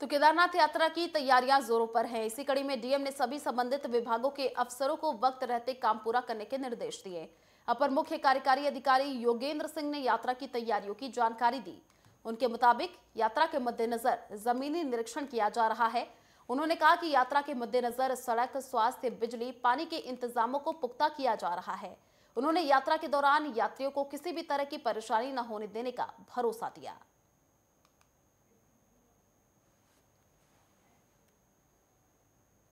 तो केदारनाथ यात्रा की तैयारियां जोरों पर हैं इसी कड़ी में डीएम ने सभी संबंधित विभागों के अफसरों को वक्त रहते काम पूरा करने के निर्देश दिए अपर मुख्य कार्यकारी अधिकारी योगेंद्र सिंह ने यात्रा की तैयारियों की जानकारी दी उनके मुताबिक यात्रा के मद्देनजर जमीनी निरीक्षण किया जा रहा है उन्होंने कहा कि यात्रा के मद्देनजर सड़क स्वास्थ्य बिजली पानी के इंतजामों को पुख्ता किया जा रहा है उन्होंने यात्रा के दौरान यात्रियों को किसी भी तरह की परेशानी न होने देने का भरोसा दिया